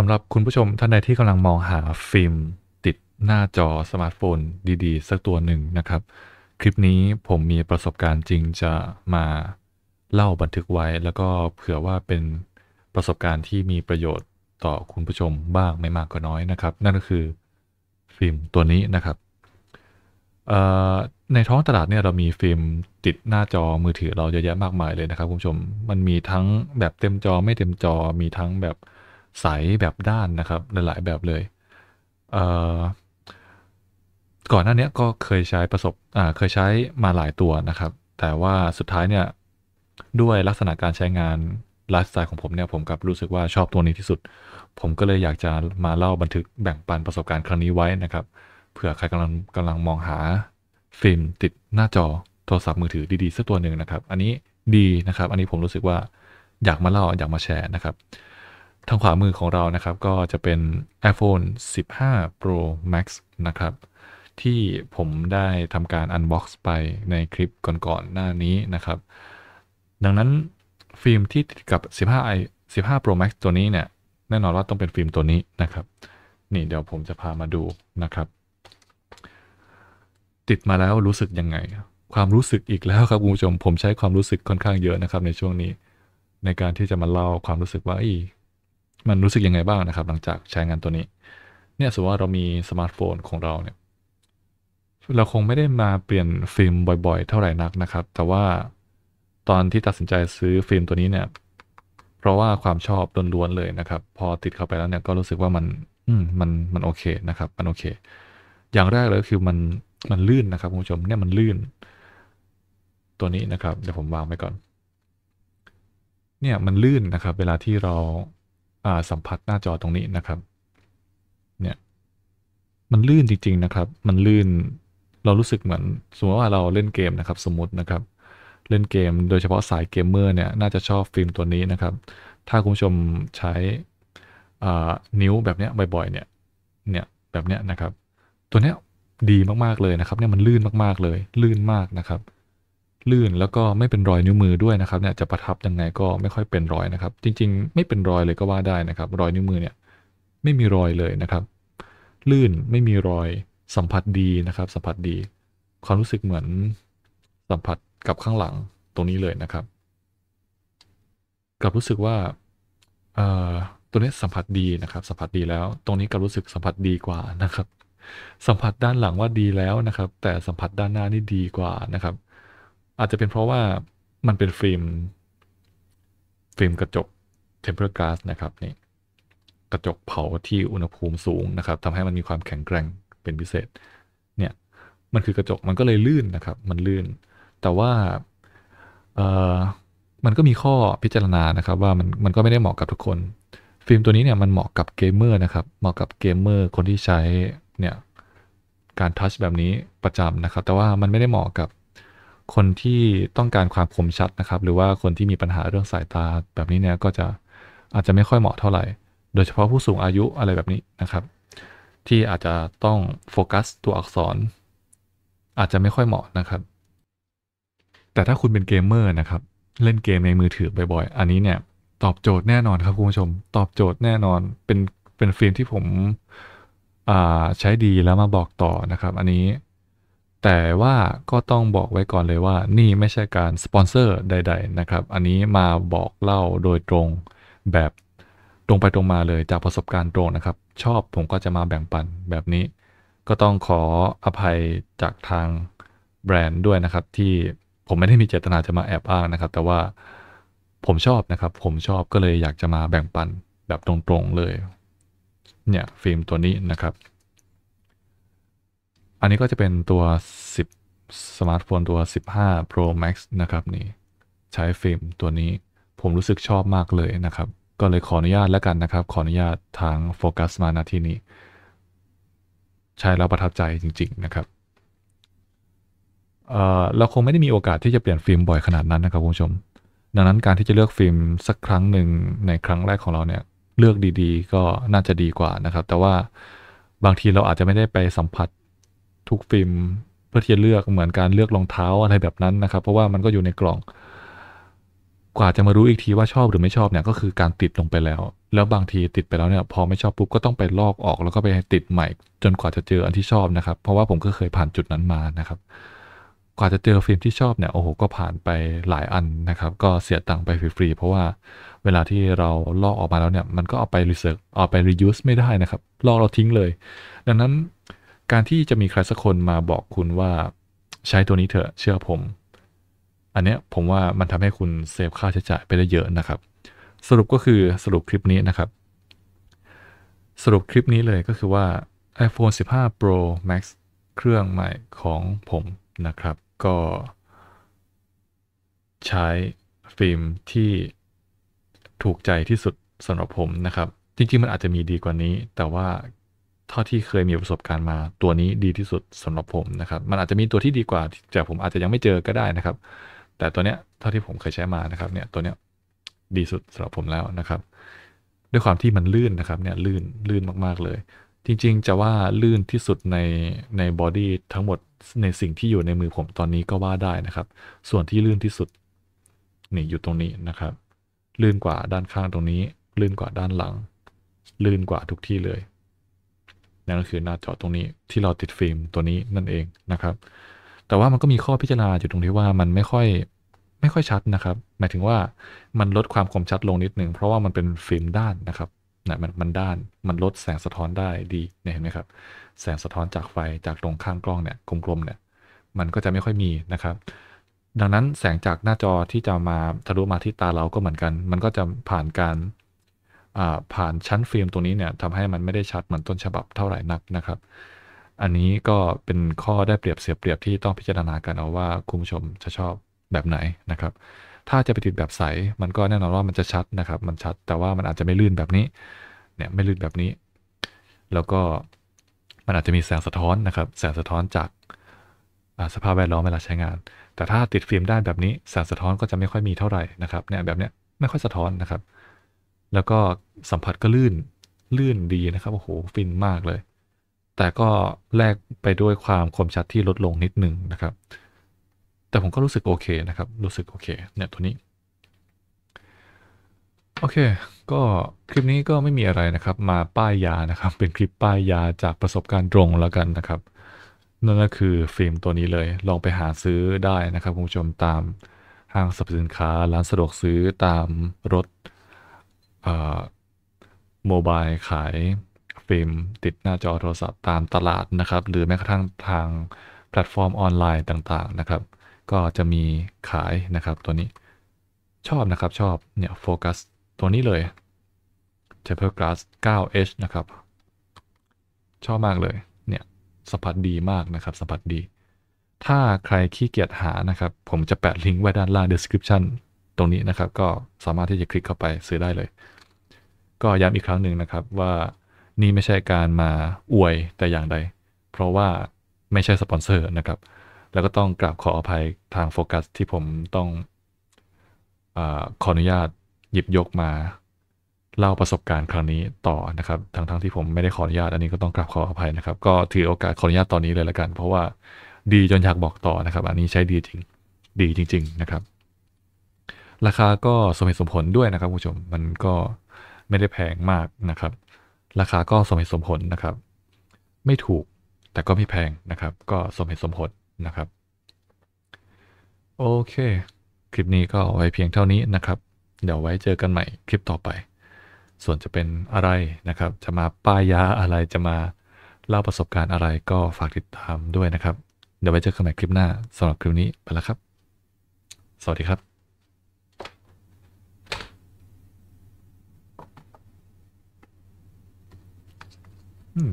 สำหรับคุณผู้ชมท่านใดที่กำลังมองหาฟิล์มติดหน้าจอสมาร์ทโฟน ดีๆสักตัวหนึ่งนะครับคลิปนี้ผมมีประสบการณ์จริงจะมาเล่าบันทึกไว้ แล้วก็เผื่อว่าเป็นประสบการณ์ที่มีประโยชน์ต่อคุณผู้ชมบ้างไม่มากก็น้อยนะครับนั่นก็คือฟิล์มตัวนี้นะครับในท้องตลาดเนี่ยเรามีฟิล์มติดหน้าจอมือถือเราเยอะแยะมากมายเลยนะครับคุณผู้ชมมันมีทั้งแบบเต็มจอ ไม่เต็มจอมีทั้งแบบใสแบบด้านนะครับ หลาย ๆ แบบเลยเก่อนหน้านี้ก็เคยใช้ประสบเคยใช้มาหลายตัวนะครับ แต่ว่าสุดท้ายเนี่ยด้วยลักษณะการใช้งานไลฟ์สไตล์ของผมเนี่ยผมกับรู้สึกว่าชอบตัวนี้ที่สุด ผมก็เลยอยากจะมาเล่าบันทึกแบ่งปันประสบการณ์ครั้งนี้ไว้นะครับเผื่อใครกำลังกำลังมองหาฟิล์มติดหน้าจอโทรศัพท์มือถือดี ๆ สักตัวหนึ่งนะครับ อันนี้ดีนะครับ อันนี้ผมรู้สึกว่าอยากมาเล่าอยากมาแชร์นะครับทางขวามือของเรานะครับก็จะเป็น iPhone 15 Pro Max นะครับที่ผมได้ทำการ unbox ไปในคลิปก่อนๆ หน้านี้นะครับดังนั้นฟิล์มที่ติดกับ 15i 15 Pro Max ตัวนี้เนี่ยแน่นอนว่าต้องเป็นฟิล์มตัวนี้นะครับนี่เดี๋ยวผมจะพามาดูนะครับ ติดมาแล้วรู้สึกยังไง ความรู้สึกอีกแล้วครับคุณผู้ชมผมใช้ความรู้สึกค่อนข้างเยอะนะครับในช่วงนี้ ในการที่จะมาเล่าความรู้สึกว่าอีมันรู้สึกยังไงบ้างนะครับ หลังจากใช้งานตัวนี้ เนี่ยสมมติว่าเรามีสมาร์ทโฟนของเราเนี่ย เราคงไม่ได้มาเปลี่ยนฟิล์มบ่อยๆ เท่าไหร่นักนะครับ แต่ว่าตอนที่ตัดสินใจซื้อฟิล์มตัวนี้เนี่ย เพราะว่าความชอบล้วนๆเลยนะครับ พอติดเข้าไปแล้วเนี่ยก็รู้สึกว่ามัน อืมมัน มันโอเคนะครับ มันโอเค อย่างแรกเลยคือมัน มันลื่นนะครับคุณผู้ชม เนี่ยมันลื่น ตัวนี้นะครับ เดี๋ยวผมวางไว้ก่อน เนี่ยมันลื่นนะครับ เวลาที่เราสัมผัสหน้าจอตรงนี้นะครับ เนี่ย มันลื่นจริงๆนะครับ มันลื่น เรารู้สึกเหมือน สมมติว่าเราเล่นเกมนะครับ สมมตินะครับ เล่นเกมโดยเฉพาะสายเกมเมอร์เนี่ยน่าจะชอบฟิล์มตัวนี้นะครับ ถ้าคุณผู้ชมใช้นิ้วแบบเนี้ยบ่อย ๆ เนี่ย เนี่ยแบบเนี้ยนะครับ ตัวเนี้ยดีมากๆเลยนะครับเนี่ยมันลื่นมากๆเลย ลื่นมากนะครับลื่นแล้วก็ไม่เป็นรอยนิ้วมือด้วยนะครับเนี่ยจะประทับยังไงก็ไม่ค่อยเป็นรอยนะครับ จริงๆ ไม่เป็นรอยเลยก็ว่าได้นะครับ รอยนิ้วมือเนี่ย ไม่มีรอยเลยนะครับ ลื่นไม่มีรอยสัมผัสดีนะครับ สัมผัสดี ความรู้สึกเหมือนสัมผัสกับข้างหลังตรงนี้เลยนะครับ กับรู้สึกว่าตัวนี้สัมผัสดีนะครับสัมผัสดีแล้ว ตรงนี้กับรู้สึกสัมผัสดีกว่านะครับ สัมผัสด้านหลังว่าดีแล้วนะครับ แต่สัมผัสด้านหน้านี่ดีกว่านะครับอาจจะเป็นเพราะว่ามันเป็นฟิล์มฟิล์มกระจกเทมเพอร์กาสนะครับนี่กระจกเผาที่อุณหภูมิสูงนะครับทำให้มันมีความแข็งแกร่งเป็นพิเศษเนี่ยมันคือกระจกมันก็เลยลื่นนะครับมันลื่น แต่ว่าเออมันก็มีข้อพิจารณานะครับว่ามันมันก็ไม่ได้เหมาะกับทุกคนฟิล์มตัวนี้เนี่ยมันเหมาะกับเกมเมอร์นะครับเหมาะกับเกมเมอร์คนที่ใช้เนี่ยการทัชแบบนี้ประจำนะครับแต่ว่ามันไม่ได้เหมาะกับคนที่ต้องการความคมชัดนะครับ หรือว่าคนที่มีปัญหาเรื่องสายตาแบบนี้เนี่ยก็จะอาจจะไม่ค่อยเหมาะเท่าไหร่ โดยเฉพาะผู้สูงอายุอะไรแบบนี้นะครับ ที่อาจจะต้องโฟกัสตัวอักษร อาจจะไม่ค่อยเหมาะนะครับ แต่ถ้าคุณเป็นเกมเมอร์นะครับ เล่นเกมในมือถือบ่อยๆ อันนี้เนี่ยตอบโจทย์แน่นอนครับคุณผู้ชม ตอบโจทย์แน่นอนเป็นเป็นฟิล์มที่ผมใช้ดีแล้วมาบอกต่อนะครับ อันนี้แต่ว่าก็ต้องบอกไว้ก่อนเลยว่านี่ไม่ใช่การสปอนเซอร์ใดๆ นะครับ อันนี้มาบอกเล่าโดยตรงแบบ ตรงไปตรงมาเลยจากประสบการณ์ตรงนะครับ ชอบผมก็จะมาแบ่งปันแบบนี้ ก็ต้องขออภัยจากทาง แบรนด์ด้วยนะครับ ที่ผมไม่ได้มีเจตนาจะมาแอบอ้างนะครับ แต่ว่าผมชอบนะครับ ผมชอบก็เลยอยากจะมาแบ่งปัน แบบตรงๆเลยเนี่ยฟิล์มตัวนี้นะครับอันนี้ก็จะเป็นตัว 10 สมาร์ทโฟนตัว 15 Pro Max นะครับนี่ใช้ฟิล์มตัวนี้ผมรู้สึกชอบมากเลยนะครับก็เลยขออนุญาตแล้วกันนะครับขออนุญาตทางโฟกัสมาณที่นี้ ใช้แล้วประทับใจจริงๆนะครับเเราคงไม่ได้มีโอกาสที่จะเปลี่ยนฟิล์มบ่อยขนาดนั้นนะครับคุณผู้ชม ดังนั้นการที่จะเลือกฟิล์มสักครั้งหนึ่งในครั้งแรกของเราเนี่ยเลือกดีๆก็น่าจะดีกว่านะครับแต่ว่าบางทีเราอาจจะไม่ได้ไปสัมผัสทุกฟิล์มเพื่อที่จะเลือกเหมือนการเลือกรองเท้าอะไรแบบนั้นนะครับ เพราะว่ามันก็อยู่ในกล่อง กว่าจะมารู้อีกทีว่าชอบหรือไม่ชอบเนี่ยก็คือการติดลงไปแล้ว แล้วบางทีติดไปแล้วเนี่ย พอไม่ชอบปุ๊บก็ต้องไปลอกออก แล้วก็ไปติดใหม่ จนกว่าจะเจออันที่ชอบนะครับ เพราะว่าผมก็เคยผ่านจุดนั้นมานะครับ กว่าจะเจอฟิล์มที่ชอบเนี่ยโอ้โห ก็ผ่านไปหลายอันนะครับ ก็เสียตังค์ไปฟรีๆเพราะว่าเวลาที่เราลอกออกมาแล้วเนี่ย มันก็เอาไปรีเซิร์ชเอาไปรียูสไม่ได้นะครับ ลอกเราทิ้งเลย ดังนั้นการที่จะมีใครสักคนมาบอกคุณว่าใช้ตัวนี้เถอะเชื่อผม อันเนี้ยผมว่ามันทำให้คุณ เซฟค่าใช้จ่ายไปได้เยอะนะครับ สรุปก็คือสรุปคลิปนี้นะครับ สรุปคลิปนี้เลยก็คือว่า iPhone 15 Pro Max เครื่องใหม่ของผมนะครับ ก็ ใช้ฟิล์มที่ถูกใจที่สุดสำหรับผมนะครับ จริงๆมันอาจจะมีดีกว่านี้แต่ว่าเท่าที่เคยมีประสบการณ์มา ตัวนี้ดีที่สุดสำหรับผมนะครับ มันอาจจะมีตัวที่ดีกว่าจากผมอาจจะยังไม่เจอก็ได้นะครับ แต่ตัวเนี้ยเท่าที่ผมเคยใช้มานะครับ เนี่ยตัวเนี้ยดีสุดสำหรับผมแล้วนะครับ ด้วยความที่มันลื่นนะครับเนี่ย ลื่นลื่นมาก ๆ เลย จริงๆ จะว่าลื่นที่สุดในในบอดี้ทั้งหมดในสิ่งที่อยู่ในมือผมตอนนี้ก็ว่าได้นะครับ ส่วนที่ลื่นที่สุดนี่อยู่ตรงนี้นะครับ ลื่นกว่าด้านข้างตรงนี้ ลื่นกว่าด้านหลัง ลื่นกว่าทุกที่เลยนั่นก็คือหน้าจอตรงนี้ที่เราติดฟิล์มตัวนี้นั่นเองนะครับ แต่ว่ามันก็มีข้อพิจารณาอยู่ตรงที่ว่ามันไม่ค่อยไม่ค่อยชัดนะครับหมายถึงว่ามันลดความคมชัดลงนิดหนึ่งเพราะว่ามันเป็นฟิล์มด้านนะครับนะมันมันด้านมันลดแสงสะท้อนได้ดีเนี่ยเห็นไหมครับ แสงสะท้อนจากไฟจากตรงข้างกล้องเนี่ย กลมๆเนี่ยมันก็จะไม่ค่อยมีนะครับ ดังนั้นแสงจากหน้าจอที่จะมาทะลุมาที่ตาเราก็เหมือนกัน มันก็จะผ่านการผ่านชั้นฟิล์มตัวนี้เนี่ยทำให้มันไม่ได้ชัดเหมือนต้นฉบับเท่าไหร่นักนะครับ อันนี้ก็เป็นข้อได้เปรียบเสียเปรียบที่ต้องพิจารณากันเอาว่าคุณผู้ชมจะชอบแบบไหนนะครับ ถ้าจะไปติดแบบใสมันก็แน่นอนว่ามันจะชัดนะครับ มันชัดแต่ว่ามันอาจจะไม่ลื่นแบบนี้เนี่ยไม่ลื่นแบบนี้ แล้วก็มันอาจจะมีแสงสะท้อนนะครับ แสงสะท้อนจากสภาพแวดล้อมเวลาใช้งาน แต่ถ้าติดฟิล์มด้านแบบนี้แสงสะท้อนก็จะไม่ค่อยมีเท่าไหร่นะครับเนี่ยแบบเนี้ยไม่ค่อยสะท้อนนะครับแล้วก็สัมผัสก็ลื่นลื่นดีนะครับโอ้โหฟินมากเลย แต่ก็แลกไปด้วยความคมชัดที่ลดลงนิดหนึ่งนะครับ แต่ผมก็รู้สึกโอเคนะครับ รู้สึกโอเคเนี่ยตัวนี้โอเค ก็คลิปนี้ก็ไม่มีอะไรนะครับ มาป้ายยานะครับ เป็นคลิปป้ายยาจากประสบการณ์ตรงแล้วกันนะครับ นั่นก็คือฟิล์มตัวนี้เลย ลองไปหาซื้อได้นะครับคุณผู้ชมตามห้างสรรพสินค้าร้านสะดวกซื้อตามรถโมบายขายฟิล์ม ติดหน้าจอโทรศัพท์ตามตลาดนะครับหรือแม้กระทั่งทางแพลตฟอร์มออนไลน์ต่างๆนะครับ ก็จะมีขายนะครับตัวนี้ ชอบนะครับชอบเนี่ยโฟกัส ตัวนี้เลย t e m p e r Glass 9H นะครับ ชอบมากเลยเนี่ยสัมผัสดีมากนะครับสัมผัสดี ถ้าใครขี้เกียจหานะครับ ผมจะแปะลิงก์ไว้ด้านล่าง description ตรงนี้นะครับ ก็สามารถที่จะคลิกเข้าไปซื้อได้เลยก็ย้ำอีกครั้งหนึ่งนะครับว่านี่ไม่ใช่การมาอวยแต่อย่างใดเพราะว่าไม่ใช่สปอนเซอร์นะครับแล้วก็ต้องกราบขออภัยทางโฟกัสที่ผมต้องอขออนุญาตหยิบยกมา เล่าประสบการณ์ครั้งนี้ต่อนะครับทั้งๆทที่ผมไม่ได้ขออนุญาต อันนี้ก็ต้องกราบขออภัยนะครับ ก็ถือโอกาสขออนุญาตตอนนี้เลยละกัน เพราะว่าดีจนอยากบอกต่อนะครับ อันนี้ใช้ดีจริงดีจริง ๆนะครับ ราคาก็สมเหตุสมผลด้วยนะครับคุณผู้ชมมันก็ไม่ได้แพงมากนะครับ ราคาก็สมเหตุสมผลนะครับ ไม่ถูกแต่ก็ไม่แพงนะครับ ก็สมเหตุสมผลนะครับ โอเค คลิปนี้ก็ไว้เพียงเท่านี้นะครับ เดี๋ยวไว้เจอกันใหม่คลิปต่อไป ส่วนจะเป็นอะไรนะครับ จะมาป้ายยาอะไร จะมาเล่าประสบการณ์อะไรก็ฝากติดตามด้วยนะครับ เดี๋ยวไว้เจอกันใหม่คลิปหน้าสำหรับคลิปนี้ไปแล้วครับ สวัสดีครับ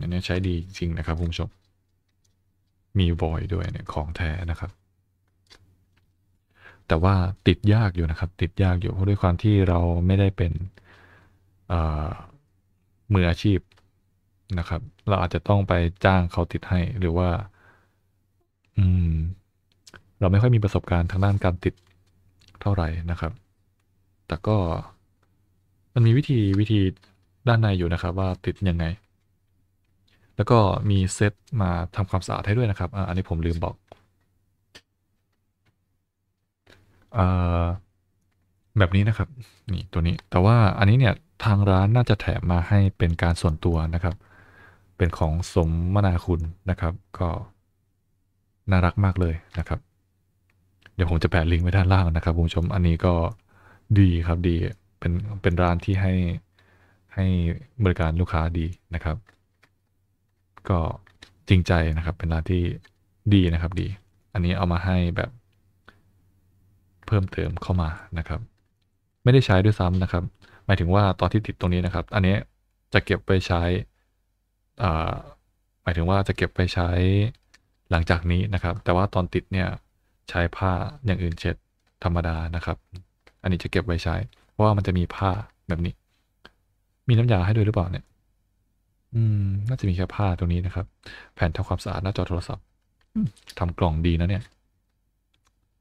อันนี้ใช้ดีจริงนะครับ คุณผู้ชม มีบอยด้วยเนี่ยของแท้นะครับ แต่ว่าติดยากอยู่นะครับ ติดยากอยู่เพราะด้วยความที่เราไม่ได้เป็นมืออาชีพนะครับ เราอาจจะต้องไปจ้างเขาติดให้หรือว่า อืม เราไม่ค่อยมีประสบการณ์ทางด้านการติดเท่าไหร่นะครับ แต่ก็ มันมีวิธีวิธีด้านในอยู่นะครับ ว่าติดยังไงแล้วก็มีเซตมาทำความสะอาดให้ด้วยนะครับ อันนี้ผมลืมบอกแบบนี้นะครับนี่ตัวนี้ แต่ว่าอันนี้เนี่ยทางร้านน่าจะแถมมาให้เป็นการส่วนตัวนะครับ เป็นของสมมนาคุณนะครับ ก็ น่ารักมากเลยนะครับ เดี๋ยวผมจะแปะลิงก์ไว้ด้านล่างนะครับคุณผู้ชมอันนี้ก็ดีครับดี เป็นเป็นร้านที่ให้ให้บริการลูกค้าดีนะครับก็จริงใจนะครับเป็นร้านที่ดีนะครับดี อันนี้เอามาให้แบบ เพิ่มเติมเข้ามานะครับ ไม่ได้ใช้ด้วยซ้ำนะครับ หมายถึงว่าตอนที่ติดตรงนี้นะครับ อันนี้จะเก็บไปใช้หมายถึงว่าจะเก็บไปใช้หลังจากนี้นะครับ แต่ว่าตอนติดเนี่ยใช้ผ้าอย่างอื่นเช็ดธรรมดานะครับ อันนี้จะเก็บไว้ใช้เพราะว่ามันจะมีผ้าแบบนี้ มีน้ำยาให้ด้วยหรือเปล่าเนี่ยอืมน่าจะมีแค่ผ้าตรงนี้นะครับ แผ่นทำความสะอาดหน้าจอโทรศัพท์ทำกล่องดีนะเนี่ย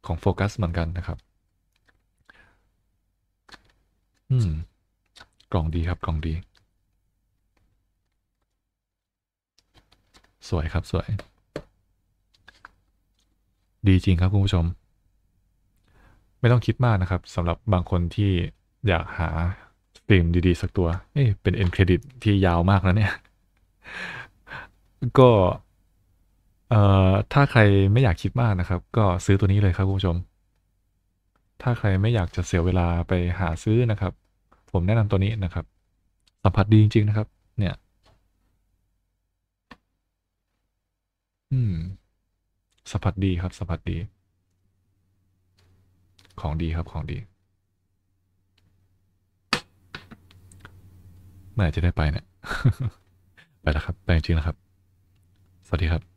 ของโฟกัสเหมือนกันนะครับ อืมกล่องดีครับกล่องดี สวยครับสวย ดีจริงครับ คุณผู้ชม ไม่ต้องคิดมากนะครับสำหรับบางคนที่อยากหาตรีมดีๆสักตัวเอ้เป็นเอ็นเครดิตที่ยาวมากแล้วเนี่ย ก็เอ่อถ้าใครไม่อยากคิดมากนะครับ ก็ซื้อตัวนี้เลยครับคุณผู้ชม ถ้าใครไม่อยากจะเสียเวลาไปหาซื้อนะครับ ผมแนะนำตัวนี้นะครับ สัมผัสดีจริงๆนะครับ เนี่ย อืมสัมผัสดีครับสัมผัสดี ของดีครับของดีม่อ่จะได้ไปเนี่ยไปแล้วครับ ไปจริงแล้วครับ สวัสดีครับ